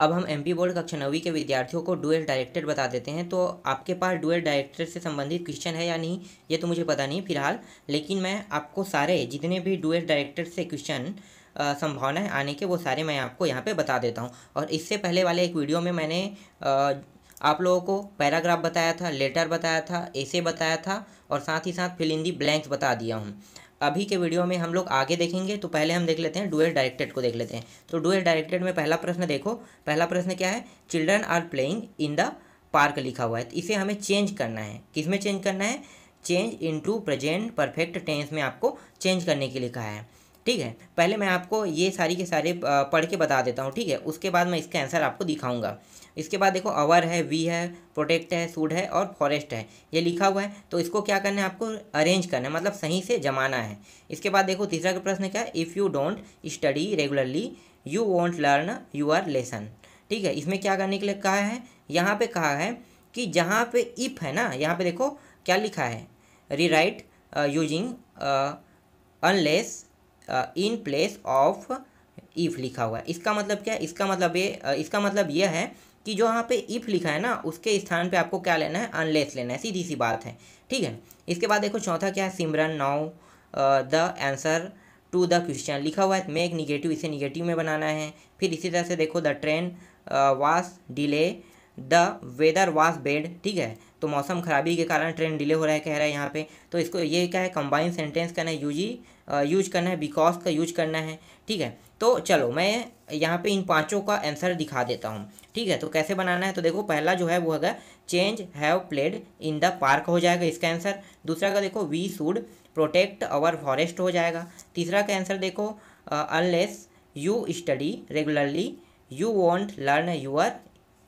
अब हम M board कक्षा नवी के विद्यार्थियों को डुअल डायरेक्टर बता देते हैं तो आपके पास डुअल डायरेक्टर से संबंधित क्वेश्चन है या नहीं ये तो मुझे पता नहीं फिलहाल लेकिन मैं आपको सारे जितने भी डुअल डायरेक्टर से क्वेश्चन संभावनाएं आने के वो सारे मैं आपको यहाँ पे बता देता हूँ और इससे पहले वाले एक वीडियो में मैंने आ, आप लोगों को पैराग्राफ बताया था लेटर बताया था ऐसे बताया था और साथ ही साथ फिल इन दी ब्लैंक्स बता दिया हूँ अभी के वीडियो में हम लोग आगे देखेंगे तो पहले हम देख लेते हैं डुएल डायरेक्टेड को देख लेते हैं तो डुएल डायरेक्टेड में पहला प्रश्न देखो पहला प्रश्न क्या है children are playing in the park लिखा हुआ है तो इसे हमें चेंज करना है किस में चेंज करना है change into present perfect tense में आपको चेंज करने के लिए कहा है ठीक है पहले मैं आपको ये सारी के सारे पढ़ के बता देता हूँ ठीक है उसके बाद मैं इसका आंसर आपको दिखाऊंगा इसके बाद देखो अवर है वी है प्रोटेक्ट है सूड है और फॉरेस्ट है ये लिखा हुआ है तो इसको क्या करना है आपको अरेंज करना है मतलब सही से जमाना है इसके बाद देखो तीसरा का प्रश्न क्या है if you don't study regularly you won't learn your lesson ठीक है इसमें क्या करने के लिए कहा है यहाँ पे कहा है कि जहाँ पे इफ़ है ना यहाँ पे देखो क्या लिखा है rewrite using unless in place of if लिखा हुआ है इसका मतलब क्या है इसका मतलब ये इसका मतलब यह है कि जो यहाँ पे इफ लिखा है ना उसके स्थान पे आपको क्या लेना है अनलेस लेना है सीधी सी बात है ठीक है इसके बाद देखो चौथा क्या है Simran knows the answer to the question लिखा हुआ है मेक निगेटिव इसे निगेटिव में बनाना है फिर इसी तरह से देखो the train was delay the weather was bad ठीक है तो मौसम खराबी के कारण ट्रेन डिले हो रहा है कह रहा है यहाँ पे तो इसको ये क्या है कंबाइन सेंटेंस कहना है यू जी यूज करना है बिकॉज का यूज करना है ठीक है तो चलो मैं यहाँ पे इन पांचों का आंसर दिखा देता हूँ ठीक है तो कैसे बनाना है तो देखो पहला जो है वो है change have played in the park हो जाएगा इसका आंसर दूसरा का देखो we should protect our forest हो जाएगा तीसरा का आंसर देखो unless you study regularly you won't learn your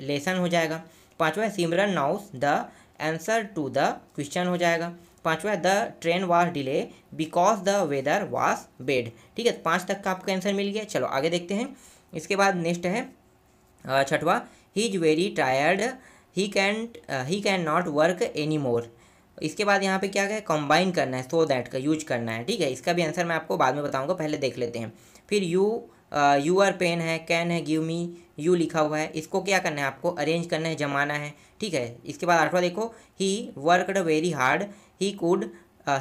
lesson हो जाएगा पाँचवा Simran knows the answer to the question हो जाएगा पांचवा the train was delay because the weather was bad ठीक है तो पाँच तक का आपका आंसर मिल गया चलो आगे देखते हैं इसके बाद नेक्स्ट है छठवा he is very tired he can he can not work any more इसके बाद यहाँ पे क्या है कंबाइन करना है सो so दैट का यूज करना है ठीक है इसका भी आंसर मैं आपको बाद में बताऊंगा पहले देख लेते हैं फिर यू यूअर पेन है कैन है गिव मी यू लिखा हुआ है इसको क्या करना है आपको अरेंज करना है जमाना है ठीक है इसके बाद आठवा देखो he worked very hard he could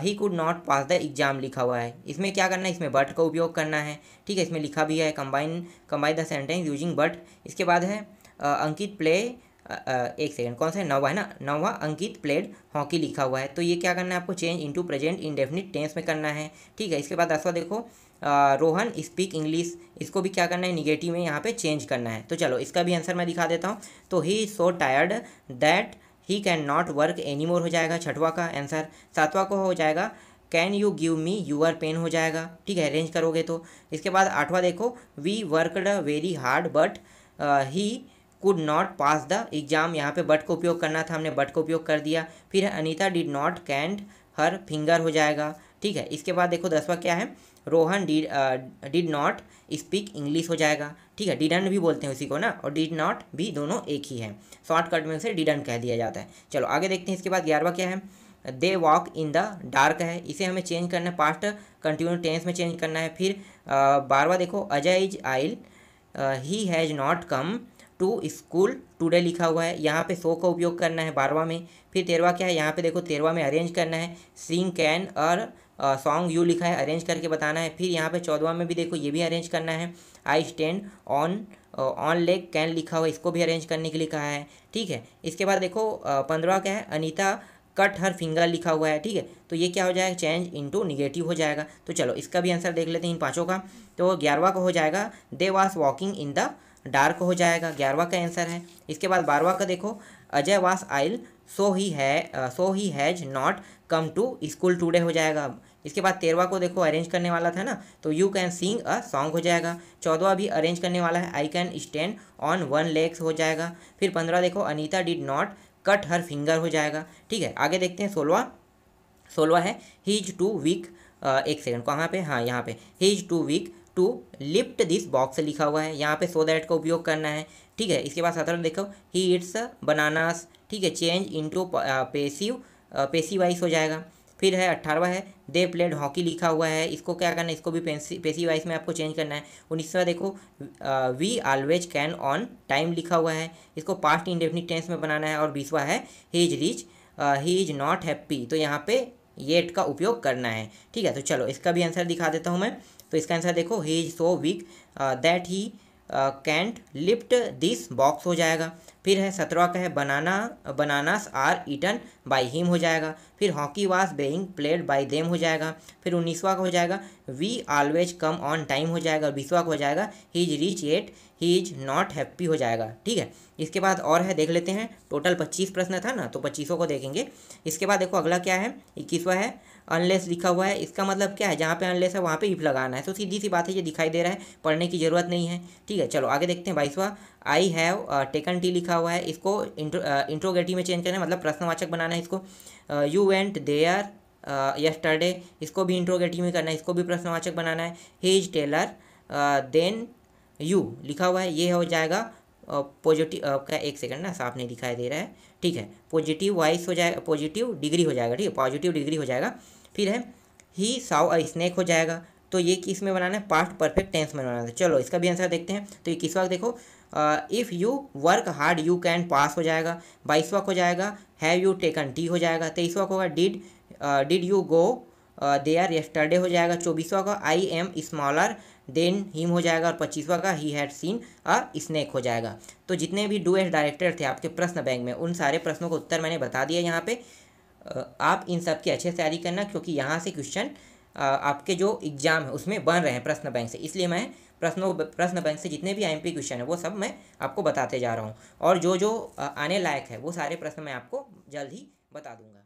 he could not pass the exam लिखा हुआ है इसमें क्या करना है इसमें बट का उपयोग करना है ठीक है इसमें लिखा भी है combine combine the sentence using but इसके बाद है uh, Ankit play Uh, uh, एक सेकेंड कौन सा है नौवा है ना नौवा अंकित प्लेड हॉकी लिखा हुआ है तो ये क्या करना है आपको change to present indefinite tense में करना है ठीक है इसके बाद दसवा देखो रोहन स्पीक इंग्लिश इसको भी क्या करना है निगेटिव में यहाँ पे चेंज करना है तो चलो इसका भी आंसर मैं दिखा देता हूँ तो he is so tired that he can not work any more हो जाएगा छठवा का आंसर सातवा को हो जाएगा can you give me your pen हो जाएगा ठीक है अरेंज करोगे तो इसके बाद आठवां देखो we worked very hard but he could not pass the exam यहाँ पे बट का उपयोग करना था हमने बट का उपयोग कर दिया फिर Anita did not cut her finger हो जाएगा ठीक है इसके बाद देखो दसवा क्या है रोहन डी डिड नॉट स्पीक इंग्लिश हो जाएगा ठीक है डिडन भी बोलते हैं उसी को ना और डिड नॉट भी दोनों एक ही है शॉर्टकट में उसे डिडन कह दिया जाता है चलो आगे देखते हैं इसके बाद ग्यारहवा क्या है they walk in the dark है इसे हमें चेंज करना है पास्ट कंटिन्यू टेंस में चेंज करना है फिर uh, बारवा देखो Ajay is ill he has not come to school today लिखा हुआ है यहाँ पे सो का उपयोग करना है बारवा में फिर तेरवा क्या है यहाँ पे देखो तेरवा में अरेंज करना है सिंग कैन और सॉन्ग यू लिखा है अरेंज करके बताना है फिर यहाँ पे चौदवा में भी देखो ये भी अरेंज करना है I stand on on leg can लिखा हुआ इसको भी अरेंज करने के लिए कहा है ठीक है इसके बाद देखो पंद्रह क्या है अनिता कट हर फिंगर लिखा हुआ है ठीक है तो ये क्या हो जाएगा चेंज टू निगेटिव हो जाएगा तो चलो इसका भी आंसर देख लेते हैं इन पाँचों का तो ग्यारहवा का हो जाएगा दे वास वॉकिंग इन द डार्क हो जाएगा ग्यारहवा का आंसर है इसके बाद बारहवा का देखो अजय वास आइल सो ही है so he has not come to school today हो जाएगा इसके बाद तेरवा को देखो अरेंज करने वाला था ना तो you can sing a song हो जाएगा चौदवा भी अरेंज करने वाला है I can stand on one legs हो जाएगा फिर पंद्रह देखो Anita did not cut her finger हो जाएगा ठीक है आगे देखते हैं सोलवा सोलवा है ही इज टू वीक एक सेकंड कहाँ पे हाँ यहाँ पे he is too weak to lift this box लिखा हुआ है यहाँ पे सो दैट का उपयोग करना है ठीक है इसके बाद सत्रह देखो ही इट्स बनानास ठीक है चेंज इंटू पेसिव पेसी हो जाएगा फिर है अट्ठारहवा है दे प्लेड हॉकी लिखा हुआ है इसको क्या करना है इसको भी पेंसी पेसी वाइज में आपको चेंज करना है उन्नीसवा देखो we always come on time लिखा हुआ है इसको पास्ट इंडेफिनिट टेंस में बनाना है और बीसवा है he is rich he is not happy तो यहाँ पे येट का उपयोग करना है ठीक है तो चलो इसका भी आंसर दिखा देता हूँ मैं तो इसका आंसर देखो he is so weak that he can't lift this box हो जाएगा फिर है सत्रवा का है banana bananas are eaten by him हो जाएगा फिर हॉकी वास बेइंग प्लेड बाय देम हो जाएगा फिर उन्नीसवा का हो जाएगा we always come on time हो जाएगा और बीसवा का हो जाएगा he is rich yet he is not happy हो जाएगा ठीक है इसके बाद और है देख लेते हैं टोटल पच्चीस प्रश्न था ना तो पच्चीसों को देखेंगे इसके बाद देखो अगला क्या है इक्कीसवा है अनलेस लिखा हुआ है इसका मतलब क्या है जहाँ पे अनलेस है वहाँ पे इफ लगाना है तो सीधी सी बात है ये दिखाई दे रहा है पढ़ने की ज़रूरत नहीं है ठीक है चलो आगे देखते हैं बाईसवा आई हैव टेकन टी लिखा हुआ है इसको इंट्रो इंट्रोगेटिव uh, में चेंज करना है मतलब प्रश्नवाचक बनाना है इसको यू वेंट देयर यस्टरडे इसको भी इंट्रोगेटिव में करना है इसको भी प्रश्नवाचक बनाना है he is taller than you लिखा हुआ है ये हो जाएगा पॉजिटिव आपका एक सेकंड ना साफ नहीं दिखाई दे रहा है ठीक है पॉजिटिव वाइस हो जाएगा पॉजिटिव डिग्री हो जाएगा ठीक है पॉजिटिव डिग्री हो जाएगा फिर है ही साव स्नैक हो जाएगा तो ये किस में बनाना है पास्ट परफेक्ट टेंस में बनाना है चलो इसका भी आंसर देखते हैं तो ये किस वक्त देखो if you work hard you can pass हो जाएगा बाईस वक्त हो जाएगा हैव यू टेकन टी हो जाएगा तेईस वक्त होगा did did you go there yesterday हो जाएगा चौबीसवा का I am smaller than him हो जाएगा और पच्चीसवा का he had seen a snake हो जाएगा तो जितने भी डू एस डायरेक्टर थे आपके प्रश्न बैंक में उन सारे प्रश्नों का उत्तर मैंने बता दिया यहाँ पे आप इन सब की अच्छे से तैयारी करना क्योंकि यहाँ से क्वेश्चन आपके जो एग्जाम है उसमें बन रहे हैं प्रश्न बैंक से इसलिए मैं प्रश्नों प्रश्न बैंक से जितने भी आईएमपी क्वेश्चन है वो सब मैं आपको बताते जा रहा हूँ और जो जो आने लायक है वो सारे प्रश्न मैं आपको जल्द ही बता दूंगा